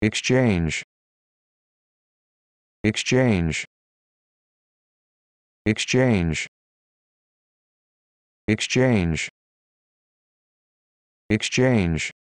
exchange exchange exchange exchange exchange